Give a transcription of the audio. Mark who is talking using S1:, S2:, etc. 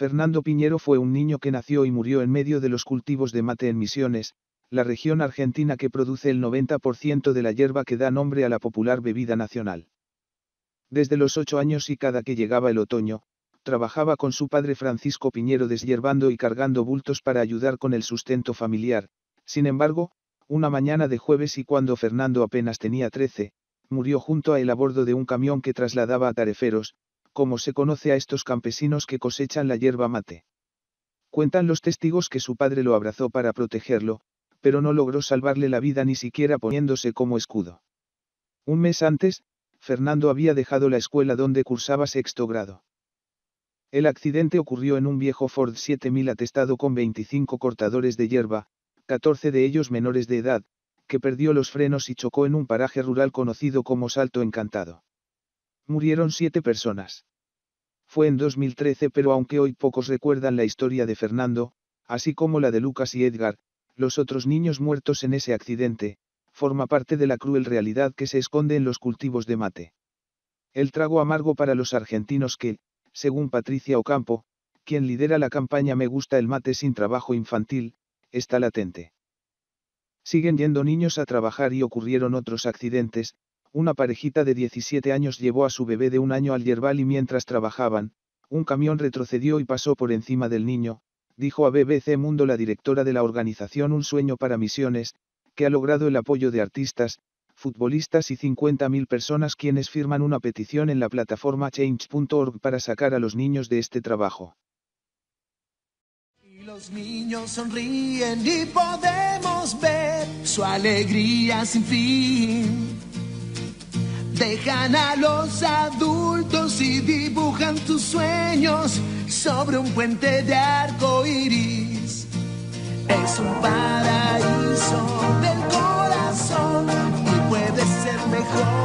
S1: Fernando Piñero fue un niño que nació y murió en medio de los cultivos de mate en Misiones, la región argentina que produce el 90% de la hierba que da nombre a la popular bebida nacional. Desde los ocho años y cada que llegaba el otoño, trabajaba con su padre Francisco Piñero deshierbando y cargando bultos para ayudar con el sustento familiar, sin embargo, una mañana de jueves y cuando Fernando apenas tenía 13, murió junto a él a bordo de un camión que trasladaba a tareferos, como se conoce a estos campesinos que cosechan la hierba mate. Cuentan los testigos que su padre lo abrazó para protegerlo, pero no logró salvarle la vida ni siquiera poniéndose como escudo. Un mes antes, Fernando había dejado la escuela donde cursaba sexto grado. El accidente ocurrió en un viejo Ford 7000 atestado con 25 cortadores de hierba, 14 de ellos menores de edad, que perdió los frenos y chocó en un paraje rural conocido como Salto Encantado. Murieron siete personas. Fue en 2013 pero aunque hoy pocos recuerdan la historia de Fernando, así como la de Lucas y Edgar, los otros niños muertos en ese accidente, forma parte de la cruel realidad que se esconde en los cultivos de mate. El trago amargo para los argentinos que, según Patricia Ocampo, quien lidera la campaña Me gusta el mate sin trabajo infantil, está latente. Siguen yendo niños a trabajar y ocurrieron otros accidentes, una parejita de 17 años llevó a su bebé de un año al yerbal y mientras trabajaban, un camión retrocedió y pasó por encima del niño, dijo a BBC Mundo la directora de la organización Un Sueño para Misiones, que ha logrado el apoyo de artistas, futbolistas y 50.000 personas quienes firman una petición en la plataforma change.org para sacar a los niños de este trabajo.
S2: Y los niños sonríen y podemos ver su alegría sin fin Dejan a los adultos y dibujan tus sueños sobre un puente de arco iris. Es un paraíso del corazón y puede ser mejor.